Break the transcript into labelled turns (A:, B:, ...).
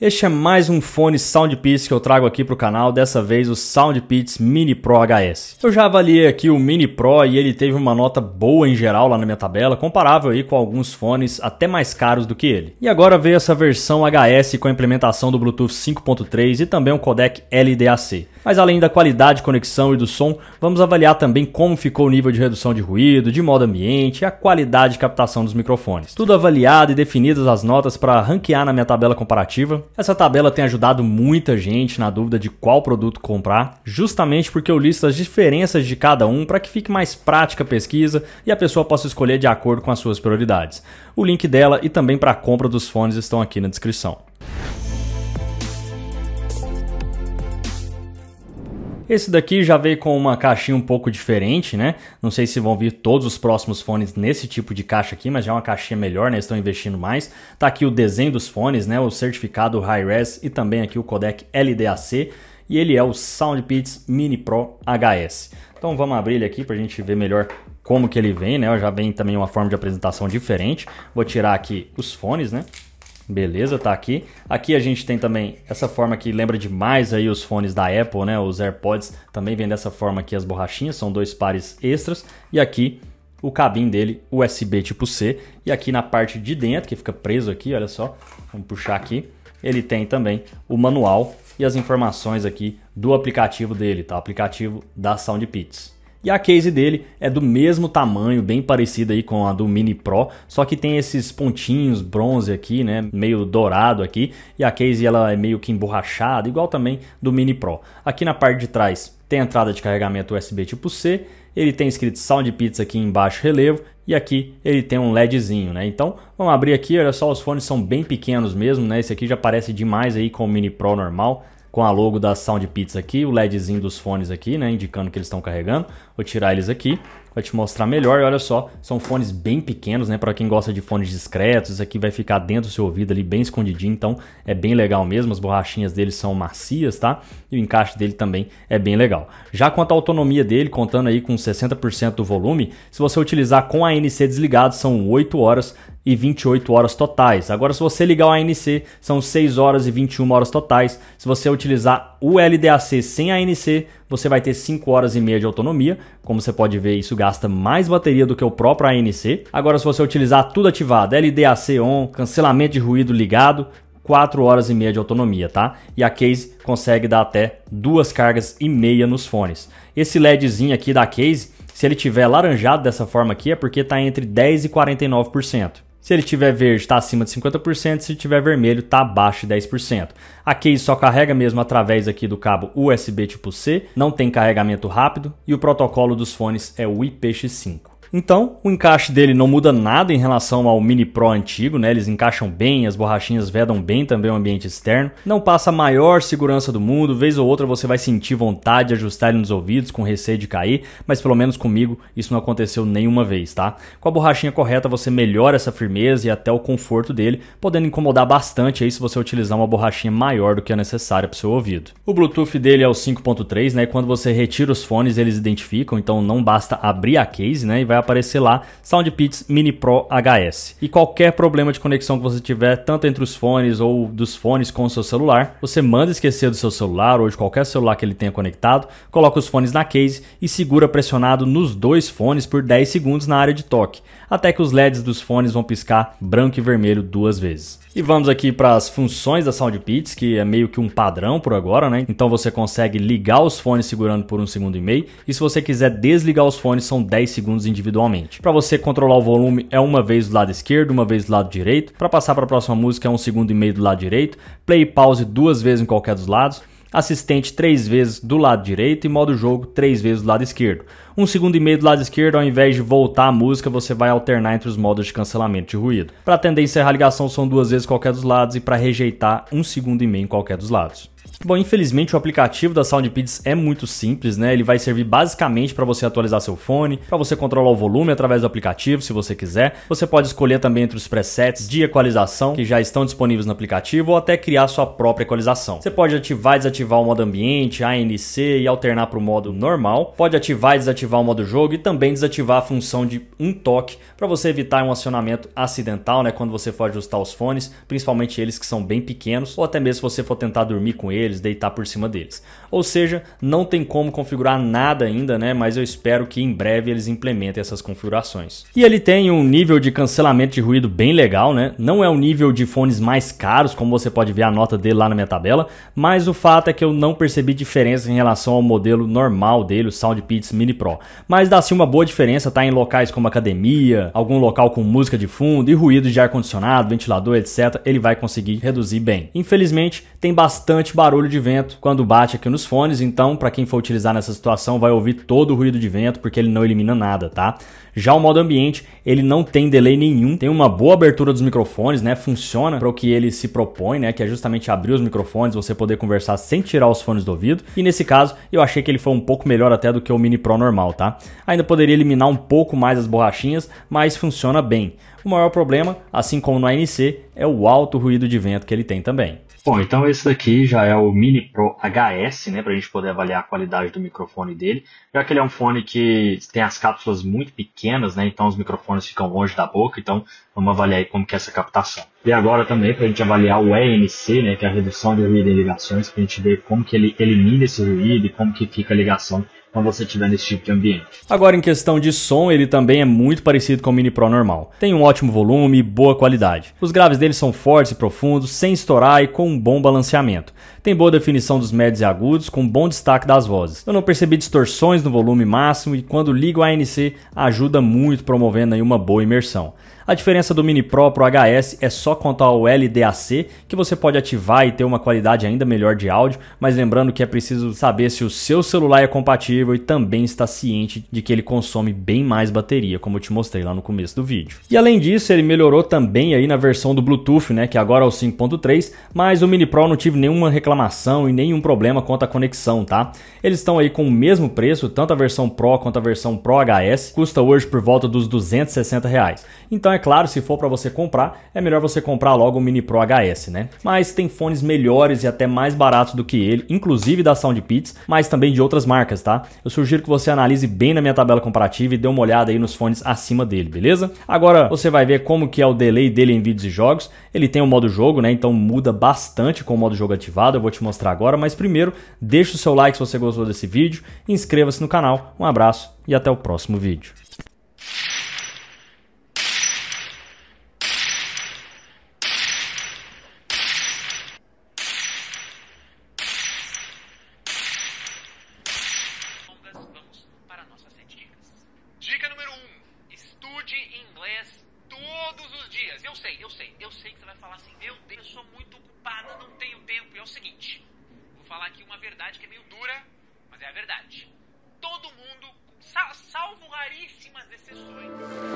A: Este é mais um fone Soundpits que eu trago aqui para o canal, dessa vez o Soundpits Mini Pro HS. Eu já avaliei aqui o Mini Pro e ele teve uma nota boa em geral lá na minha tabela, comparável aí com alguns fones até mais caros do que ele. E agora veio essa versão HS com a implementação do Bluetooth 5.3 e também um codec LDAC. Mas além da qualidade, conexão e do som, vamos avaliar também como ficou o nível de redução de ruído, de modo ambiente e a qualidade de captação dos microfones. Tudo avaliado e definidas as notas para ranquear na minha tabela comparativa. Essa tabela tem ajudado muita gente na dúvida de qual produto comprar, justamente porque eu listo as diferenças de cada um para que fique mais prática a pesquisa e a pessoa possa escolher de acordo com as suas prioridades. O link dela e também para a compra dos fones estão aqui na descrição. Esse daqui já veio com uma caixinha um pouco diferente, né? Não sei se vão vir todos os próximos fones nesse tipo de caixa aqui, mas já é uma caixinha melhor, né? Eles estão investindo mais. Tá aqui o desenho dos fones, né? O certificado Hi-Res e também aqui o codec LDAC. E ele é o SoundPits Mini Pro HS. Então vamos abrir ele aqui para a gente ver melhor como que ele vem, né? Já vem também uma forma de apresentação diferente. Vou tirar aqui os fones, né? Beleza, tá aqui. Aqui a gente tem também essa forma que lembra demais aí os fones da Apple, né? Os AirPods também vem dessa forma aqui as borrachinhas, são dois pares extras. E aqui o cabinho dele USB tipo C. E aqui na parte de dentro, que fica preso aqui, olha só, vamos puxar aqui. Ele tem também o manual e as informações aqui do aplicativo dele, tá? O aplicativo da SoundPits. E a case dele é do mesmo tamanho, bem parecida aí com a do Mini Pro, só que tem esses pontinhos bronze aqui, né, meio dourado aqui, e a case ela é meio que emborrachada, igual também do Mini Pro. Aqui na parte de trás tem a entrada de carregamento USB tipo C, ele tem escrito Sound Pizza aqui em baixo relevo e aqui ele tem um LEDzinho, né? Então, vamos abrir aqui, olha só, os fones são bem pequenos mesmo, né? Esse aqui já parece demais aí com o Mini Pro normal com a logo da Sound Pizza aqui, o LEDzinho dos fones aqui, né, indicando que eles estão carregando. Vou tirar eles aqui para te mostrar melhor. E olha só, são fones bem pequenos, né, para quem gosta de fones discretos. Isso aqui vai ficar dentro do seu ouvido ali bem escondidinho, então é bem legal mesmo. As borrachinhas dele são macias, tá? E o encaixe dele também é bem legal. Já quanto à autonomia dele, contando aí com 60% do volume, se você utilizar com a ANC desligado, são 8 horas e 28 horas totais. Agora, se você ligar o ANC, são 6 horas e 21 horas totais. Se você utilizar o LDAC sem ANC, você vai ter 5 horas e meia de autonomia. Como você pode ver, isso gasta mais bateria do que o próprio ANC. Agora, se você utilizar tudo ativado, LDAC on, cancelamento de ruído ligado, 4 horas e meia de autonomia, tá? E a case consegue dar até duas cargas e meia nos fones. Esse LEDzinho aqui da case, se ele tiver laranjado dessa forma aqui, é porque está entre 10 e 49%. Se ele tiver verde, está acima de 50%, se tiver vermelho, está abaixo de 10%. A case só carrega mesmo através aqui do cabo USB tipo C, não tem carregamento rápido e o protocolo dos fones é o IPX5. Então, o encaixe dele não muda nada em relação ao Mini Pro antigo, né? Eles encaixam bem, as borrachinhas vedam bem também o ambiente externo. Não passa a maior segurança do mundo, vez ou outra você vai sentir vontade de ajustar ele nos ouvidos com receio de cair, mas pelo menos comigo isso não aconteceu nenhuma vez, tá? Com a borrachinha correta você melhora essa firmeza e até o conforto dele, podendo incomodar bastante aí se você utilizar uma borrachinha maior do que a necessária para o seu ouvido. O Bluetooth dele é o 5.3, né? Quando você retira os fones, eles identificam, então não basta abrir a case, né, e vai aparecer lá SoundPits Mini Pro HS. E qualquer problema de conexão que você tiver, tanto entre os fones ou dos fones com o seu celular, você manda esquecer do seu celular ou de qualquer celular que ele tenha conectado, coloca os fones na case e segura pressionado nos dois fones por 10 segundos na área de toque, até que os LEDs dos fones vão piscar branco e vermelho duas vezes. E vamos aqui para as funções da SoundPits, que é meio que um padrão por agora, né? Então você consegue ligar os fones segurando por um segundo e meio, e se você quiser desligar os fones, são 10 segundos individuais individualmente. Para você controlar o volume é uma vez do lado esquerdo, uma vez do lado direito. Para passar para a próxima música é um segundo e meio do lado direito. Play e pause duas vezes em qualquer dos lados assistente três vezes do lado direito e modo jogo três vezes do lado esquerdo. Um segundo e meio do lado esquerdo, ao invés de voltar a música, você vai alternar entre os modos de cancelamento de ruído. Para atender e encerrar a ligação, são duas vezes qualquer dos lados e para rejeitar, um segundo e meio em qualquer dos lados. Bom, infelizmente o aplicativo da SoundPids é muito simples, né? Ele vai servir basicamente para você atualizar seu fone, para você controlar o volume através do aplicativo, se você quiser. Você pode escolher também entre os presets de equalização que já estão disponíveis no aplicativo ou até criar sua própria equalização. Você pode ativar e desativar o modo ambiente, ANC e alternar para o modo normal. Pode ativar e desativar o modo jogo e também desativar a função de um toque para você evitar um acionamento acidental, né? Quando você for ajustar os fones, principalmente eles que são bem pequenos, ou até mesmo se você for tentar dormir com eles deitar por cima deles. Ou seja, não tem como configurar nada ainda, né? Mas eu espero que em breve eles implementem essas configurações. E ele tem um nível de cancelamento de ruído bem legal, né? Não é o nível de fones mais caros, como você pode ver a nota dele lá na minha tabela, mas o fato é que eu não percebi diferença em relação ao modelo normal dele, o Soundpeats Mini Pro. Mas dá-se uma boa diferença, tá em locais como academia, algum local com música de fundo e ruído de ar-condicionado, ventilador, etc. Ele vai conseguir reduzir bem. Infelizmente, tem bastante barulho barulho de vento quando bate aqui nos fones, então para quem for utilizar nessa situação vai ouvir todo o ruído de vento porque ele não elimina nada, tá? Já o modo ambiente, ele não tem delay nenhum, tem uma boa abertura dos microfones, né? Funciona para o que ele se propõe, né, que é justamente abrir os microfones, você poder conversar sem tirar os fones do ouvido. E nesse caso, eu achei que ele foi um pouco melhor até do que o Mini Pro normal, tá? Ainda poderia eliminar um pouco mais as borrachinhas, mas funciona bem. O maior problema, assim como no ANC, é o alto ruído de vento que ele tem também. Bom, então esse daqui já é o Mini Pro HS, né, para a gente poder avaliar a qualidade do microfone dele. Já que ele é um fone que tem as cápsulas muito pequenas, né, então os microfones ficam longe da boca, então vamos avaliar aí como que é essa captação ver agora também para a gente avaliar o ENC, né, que é a redução de ruído em ligações, para a gente ver como que ele elimina esse ruído e como que fica a ligação quando você estiver nesse tipo de ambiente. Agora, em questão de som, ele também é muito parecido com o Mini Pro normal. Tem um ótimo volume e boa qualidade. Os graves dele são fortes e profundos, sem estourar e com um bom balanceamento tem boa definição dos médios e agudos, com bom destaque das vozes. Eu não percebi distorções no volume máximo e quando ligo o ANC ajuda muito promovendo aí uma boa imersão. A diferença do Mini Pro pro HS é só quanto ao LDAC, que você pode ativar e ter uma qualidade ainda melhor de áudio, mas lembrando que é preciso saber se o seu celular é compatível e também está ciente de que ele consome bem mais bateria, como eu te mostrei lá no começo do vídeo. E além disso, ele melhorou também aí na versão do Bluetooth, né, que agora é o 5.3, mas o Mini Pro não tive nenhuma reclamação reclamação e nenhum problema quanto à conexão, tá? Eles estão aí com o mesmo preço, tanto a versão Pro quanto a versão Pro HS, custa hoje por volta dos 260 reais. Então é claro, se for para você comprar, é melhor você comprar logo o Mini Pro HS, né? Mas tem fones melhores e até mais baratos do que ele, inclusive da Soundpits, mas também de outras marcas, tá? Eu sugiro que você analise bem na minha tabela comparativa e dê uma olhada aí nos fones acima dele, beleza? Agora você vai ver como que é o delay dele em vídeos e jogos. Ele tem o um modo jogo, né? Então muda bastante com o modo jogo ativado eu vou te mostrar agora, mas primeiro deixa o seu like se você gostou desse vídeo, inscreva-se no canal, um abraço e até o próximo vídeo. Dica número 1: um, estude inglês
B: todos os
A: dias. Eu sei, eu sei, eu sei que você vai falar assim, meu Deus, eu sou muito ocupada, não tenho tempo. E é o seguinte, vou falar aqui uma verdade que é meio dura, mas é a verdade. Todo mundo, salvo raríssimas exceções.